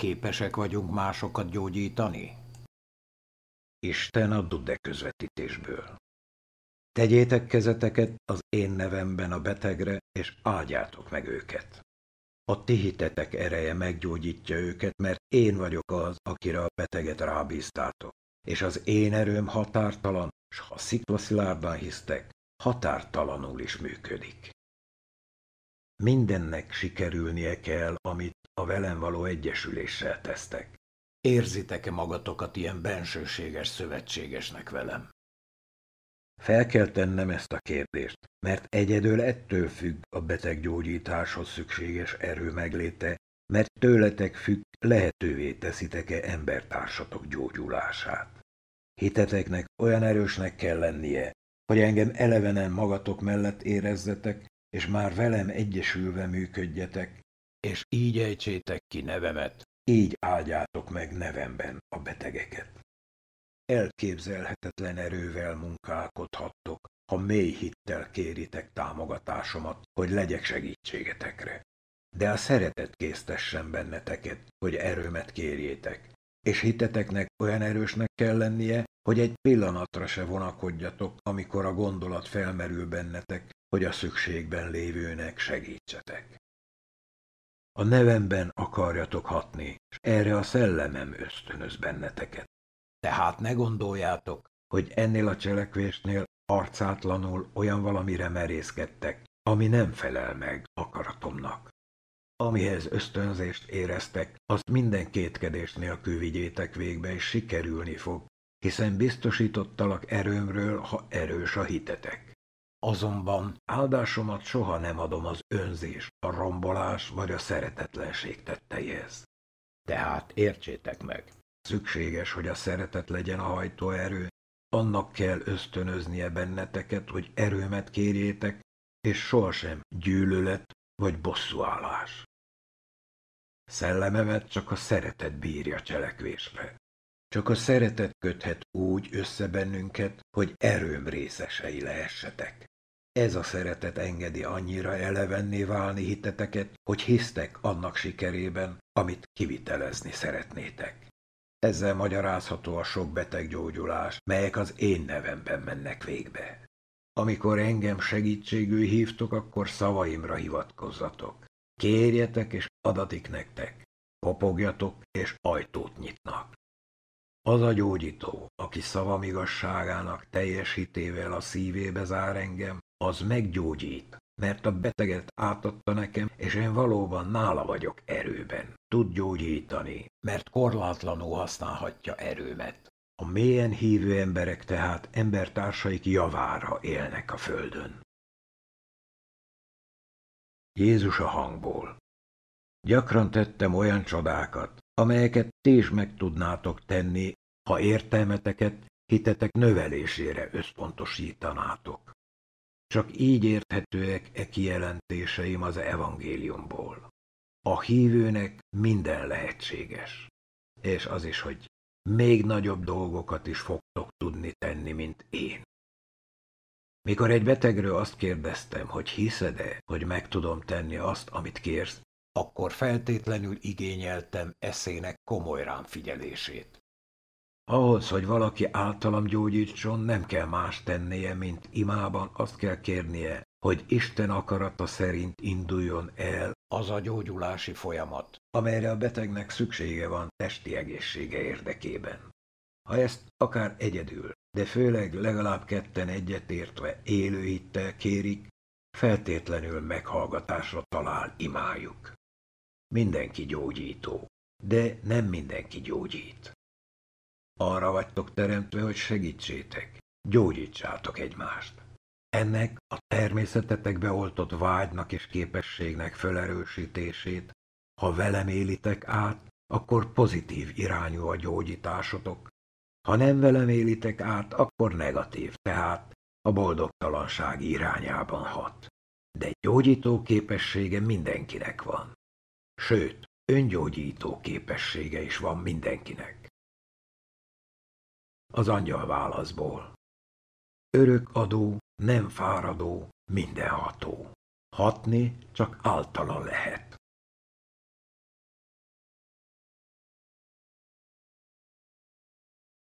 képesek vagyunk másokat gyógyítani? Isten a Dude közvetítésből. Tegyétek kezeteket az én nevemben a betegre, és áldjátok meg őket. A ti hitetek ereje meggyógyítja őket, mert én vagyok az, akire a beteget rábíztátok. És az én erőm határtalan, s ha sziklaszilárdán hisztek, határtalanul is működik. Mindennek sikerülnie kell, amit a velem való egyesüléssel tesztek. Érzitek-e magatokat ilyen bensőséges szövetségesnek velem? Fel kell tennem ezt a kérdést, mert egyedül ettől függ a beteg gyógyításhoz szükséges erő megléte, mert tőletek függ, lehetővé teszitek-e embertársatok gyógyulását. Hiteteknek olyan erősnek kell lennie, hogy engem elevenen magatok mellett érezzetek, és már velem egyesülve működjetek, és így ejtsétek ki nevemet, így áldjátok meg nevemben a betegeket. Elképzelhetetlen erővel munkálkodhattok, ha mély hittel kéritek támogatásomat, hogy legyek segítségetekre. De a szeretet késztessen benneteket, hogy erőmet kérjétek, és hiteteknek olyan erősnek kell lennie, hogy egy pillanatra se vonakodjatok, amikor a gondolat felmerül bennetek, hogy a szükségben lévőnek segítsetek a nevemben akarjatok hatni, és erre a szellemem ösztönöz benneteket. Tehát ne gondoljátok, hogy ennél a cselekvésnél arcátlanul olyan valamire merészkedtek, ami nem felel meg akaratomnak. Amihez ösztönzést éreztek, azt minden kétkedés nélkül vigyétek végbe, és sikerülni fog, hiszen biztosítottalak erőmről, ha erős a hitetek. Azonban áldásomat soha nem adom az önzés, a rombolás vagy a szeretetlenség tetteihez. Tehát értsétek meg! Szükséges, hogy a szeretet legyen a hajtóerő, annak kell ösztönöznie benneteket, hogy erőmet kérjétek, és sohasem gyűlölet vagy bosszúállás. Szellememet csak a szeretet bírja cselekvésre. Csak a szeretet köthet úgy össze bennünket, hogy erőm részesei lehessetek. Ez a szeretet engedi annyira elevenné válni hiteteket, hogy hisztek annak sikerében, amit kivitelezni szeretnétek. Ezzel magyarázható a sok beteggyógyulás, melyek az én nevemben mennek végbe. Amikor engem segítségül hívtok, akkor szavaimra hivatkozzatok. Kérjetek és adatik nektek. Kopogjatok és ajtót nyitnak. Az a gyógyító, aki szavam igazságának teljesítével a szívébe zár engem, az meggyógyít, mert a beteget átadta nekem, és én valóban nála vagyok erőben. Tud gyógyítani, mert korlátlanul használhatja erőmet. A mélyen hívő emberek tehát embertársaik javára élnek a földön. Jézus a hangból Gyakran tettem olyan csodákat, amelyeket ti is meg tudnátok tenni, ha értelmeteket, hitetek növelésére összpontosítanátok. Csak így érthetőek e kijelentéseim az evangéliumból. A hívőnek minden lehetséges. És az is, hogy még nagyobb dolgokat is fogtok tudni tenni, mint én. Mikor egy betegről azt kérdeztem, hogy hiszed-e, hogy meg tudom tenni azt, amit kérsz, akkor feltétlenül igényeltem eszének komoly rám figyelését. Ahhoz, hogy valaki általam gyógyítson, nem kell más tennie, mint imában azt kell kérnie, hogy Isten akarata szerint induljon el az a gyógyulási folyamat, amelyre a betegnek szüksége van testi egészsége érdekében. Ha ezt akár egyedül, de főleg legalább ketten egyetértve élő hittel kérik, feltétlenül meghallgatásra talál imájuk. Mindenki gyógyító, de nem mindenki gyógyít. Arra vagytok teremtve, hogy segítsétek, gyógyítsátok egymást. Ennek a természetetekbe oltott vágynak és képességnek felerősítését, ha velem élitek át, akkor pozitív irányú a gyógyításotok. Ha nem velem élitek át, akkor negatív, tehát a boldogtalanság irányában hat. De gyógyító képessége mindenkinek van. Sőt, öngyógyító képessége is van mindenkinek az angyal válaszból. Örök adó, nem fáradó, mindenható. Hatni csak általa lehet.